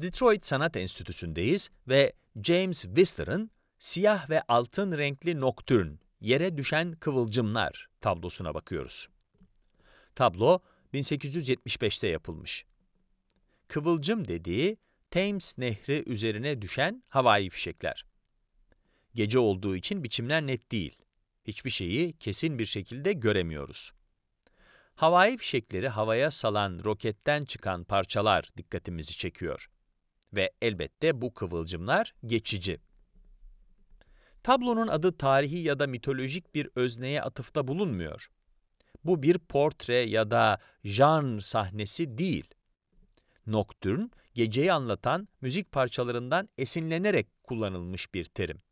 Detroit Sanat Enstitüsü'ndeyiz ve James Whistler'ın Siyah ve Altın Renkli Noktürn, Yere Düşen Kıvılcımlar tablosuna bakıyoruz. Tablo 1875'te yapılmış. Kıvılcım dediği Thames Nehri üzerine düşen havai fişekler. Gece olduğu için biçimler net değil. Hiçbir şeyi kesin bir şekilde göremiyoruz. Havai fişekleri havaya salan roketten çıkan parçalar dikkatimizi çekiyor. Ve elbette bu kıvılcımlar geçici. Tablonun adı tarihi ya da mitolojik bir özneye atıfta bulunmuyor. Bu bir portre ya da janr sahnesi değil. Nocturne, geceyi anlatan müzik parçalarından esinlenerek kullanılmış bir terim.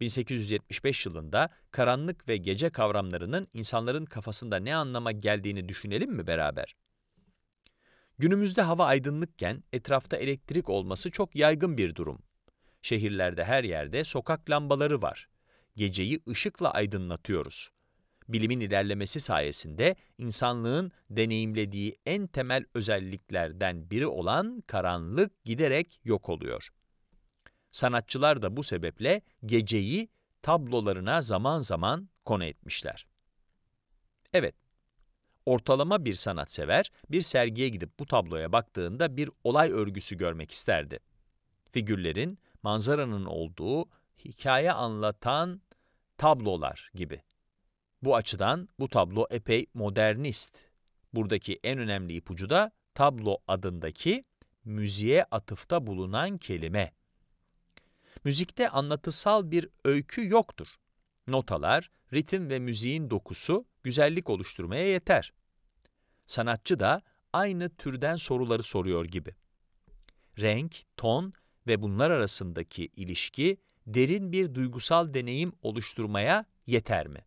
1875 yılında karanlık ve gece kavramlarının insanların kafasında ne anlama geldiğini düşünelim mi beraber? Günümüzde hava aydınlıkken etrafta elektrik olması çok yaygın bir durum. Şehirlerde her yerde sokak lambaları var. Geceyi ışıkla aydınlatıyoruz. Bilimin ilerlemesi sayesinde insanlığın deneyimlediği en temel özelliklerden biri olan karanlık giderek yok oluyor. Sanatçılar da bu sebeple geceyi tablolarına zaman zaman konu etmişler. Evet, Ortalama bir sanatsever, bir sergiye gidip bu tabloya baktığında bir olay örgüsü görmek isterdi. Figürlerin, manzaranın olduğu, hikaye anlatan tablolar gibi. Bu açıdan bu tablo epey modernist. Buradaki en önemli ipucu da tablo adındaki müziğe atıfta bulunan kelime. Müzikte anlatısal bir öykü yoktur. Notalar, ritim ve müziğin dokusu güzellik oluşturmaya yeter. Sanatçı da aynı türden soruları soruyor gibi. Renk, ton ve bunlar arasındaki ilişki derin bir duygusal deneyim oluşturmaya yeter mi?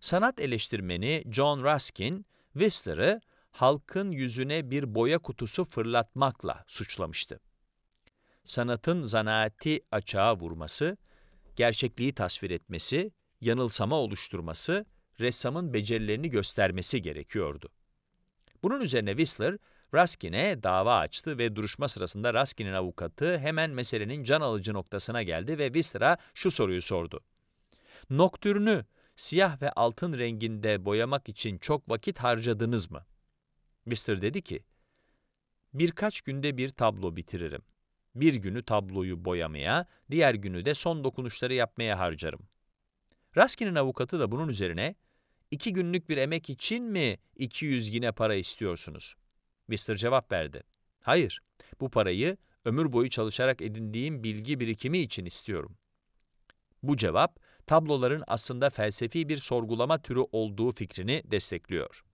Sanat eleştirmeni John Ruskin, Whistler'ı halkın yüzüne bir boya kutusu fırlatmakla suçlamıştı. Sanatın zanaati açığa vurması, gerçekliği tasvir etmesi, yanılsama oluşturması ressamın becerilerini göstermesi gerekiyordu. Bunun üzerine Whistler, Raskin'e dava açtı ve duruşma sırasında Raskin'in avukatı hemen meselenin can alıcı noktasına geldi ve Whistler'a şu soruyu sordu. Noktürnü siyah ve altın renginde boyamak için çok vakit harcadınız mı? Whistler dedi ki, birkaç günde bir tablo bitiririm. Bir günü tabloyu boyamaya, diğer günü de son dokunuşları yapmaya harcarım. Raskin'in avukatı da bunun üzerine, iki günlük bir emek için mi 200 yine para istiyorsunuz? Mr. cevap verdi. Hayır, bu parayı ömür boyu çalışarak edindiğim bilgi birikimi için istiyorum. Bu cevap, tabloların aslında felsefi bir sorgulama türü olduğu fikrini destekliyor.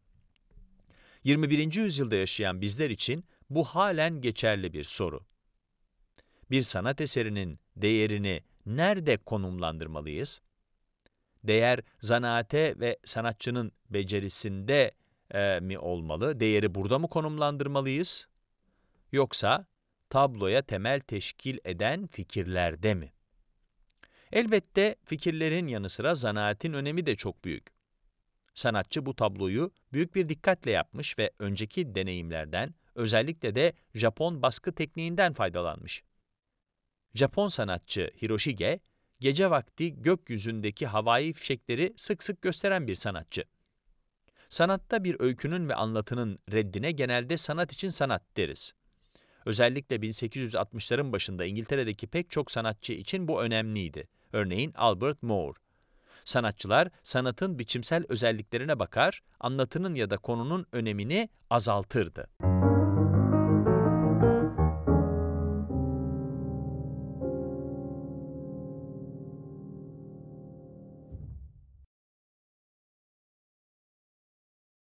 21. yüzyılda yaşayan bizler için bu halen geçerli bir soru. Bir sanat eserinin değerini nerede konumlandırmalıyız? değer zanaate ve sanatçının becerisinde e, mi olmalı? Değeri burada mı konumlandırmalıyız? Yoksa tabloya temel teşkil eden fikirlerde mi? Elbette fikirlerin yanı sıra zanaatin önemi de çok büyük. Sanatçı bu tabloyu büyük bir dikkatle yapmış ve önceki deneyimlerden, özellikle de Japon baskı tekniğinden faydalanmış. Japon sanatçı Hiroshige, gece vakti gökyüzündeki havai fişekleri sık sık gösteren bir sanatçı. Sanatta bir öykünün ve anlatının reddine genelde sanat için sanat deriz. Özellikle 1860'ların başında İngiltere'deki pek çok sanatçı için bu önemliydi. Örneğin Albert Moore. Sanatçılar sanatın biçimsel özelliklerine bakar, anlatının ya da konunun önemini azaltırdı.